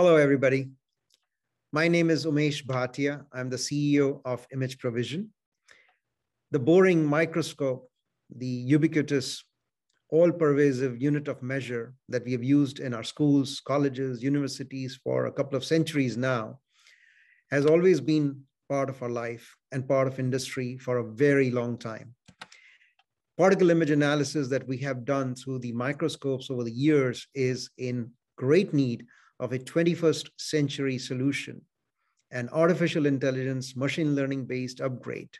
Hello, everybody. My name is Umesh Bhatia. I'm the CEO of Image Provision. The boring microscope, the ubiquitous, all pervasive unit of measure that we have used in our schools, colleges, universities for a couple of centuries now, has always been part of our life and part of industry for a very long time. Particle image analysis that we have done through the microscopes over the years is in great need of a 21st century solution, an artificial intelligence, machine learning based upgrade.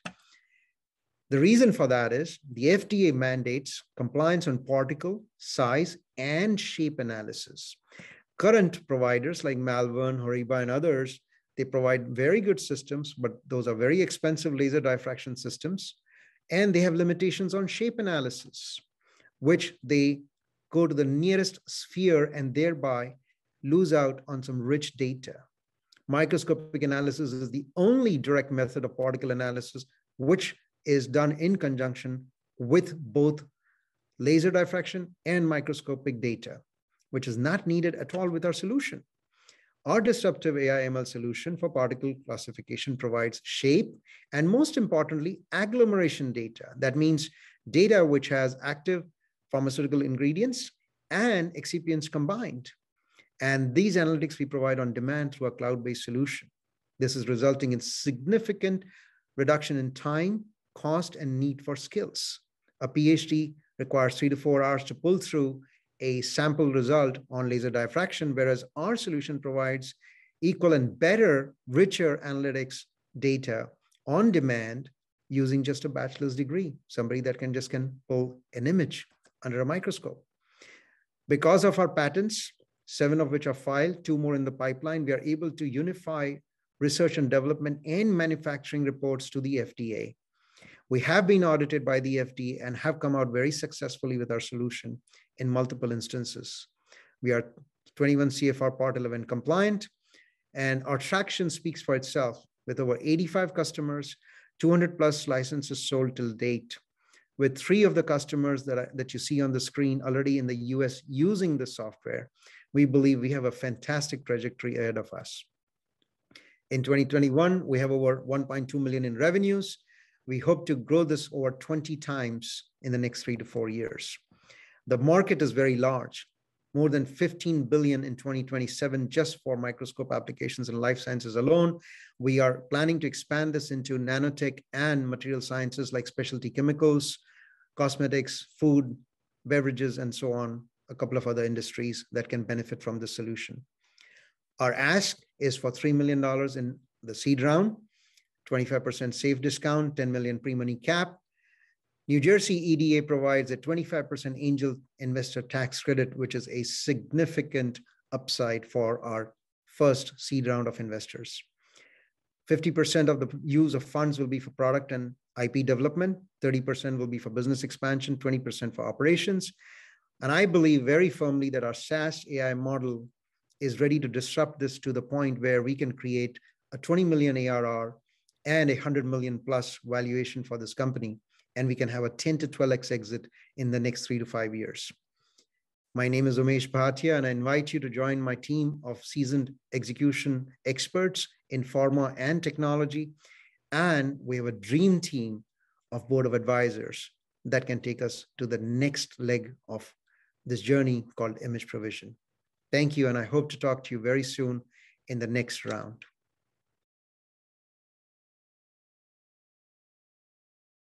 The reason for that is the FDA mandates compliance on particle, size, and shape analysis. Current providers like Malvern, Horiba, and others, they provide very good systems, but those are very expensive laser diffraction systems. And they have limitations on shape analysis, which they go to the nearest sphere and thereby lose out on some rich data. Microscopic analysis is the only direct method of particle analysis, which is done in conjunction with both laser diffraction and microscopic data, which is not needed at all with our solution. Our disruptive AI/ML solution for particle classification provides shape and most importantly, agglomeration data. That means data which has active pharmaceutical ingredients and excipients combined. And these analytics we provide on demand through a cloud based solution. This is resulting in significant reduction in time, cost, and need for skills. A PhD requires three to four hours to pull through a sample result on laser diffraction, whereas our solution provides equal and better, richer analytics data on demand using just a bachelor's degree, somebody that can just can pull an image under a microscope. Because of our patents, seven of which are filed, two more in the pipeline. We are able to unify research and development and manufacturing reports to the FDA. We have been audited by the FDA and have come out very successfully with our solution in multiple instances. We are 21 CFR Part 11 compliant, and our traction speaks for itself with over 85 customers, 200 plus licenses sold till date, with three of the customers that, I, that you see on the screen already in the US using the software we believe we have a fantastic trajectory ahead of us. In 2021, we have over 1.2 million in revenues. We hope to grow this over 20 times in the next three to four years. The market is very large, more than 15 billion in 2027 just for microscope applications and life sciences alone. We are planning to expand this into nanotech and material sciences like specialty chemicals, cosmetics, food, beverages, and so on a couple of other industries that can benefit from this solution. Our ask is for $3 million in the seed round, 25% safe discount, 10 million pre-money cap. New Jersey EDA provides a 25% angel investor tax credit, which is a significant upside for our first seed round of investors. 50% of the use of funds will be for product and IP development, 30% will be for business expansion, 20% for operations, and I believe very firmly that our SaaS AI model is ready to disrupt this to the point where we can create a 20 million ARR and a 100 million plus valuation for this company. And we can have a 10 to 12x exit in the next three to five years. My name is Umesh Bhatia, and I invite you to join my team of seasoned execution experts in pharma and technology. And we have a dream team of board of advisors that can take us to the next leg of this journey called image provision. Thank you, and I hope to talk to you very soon in the next round.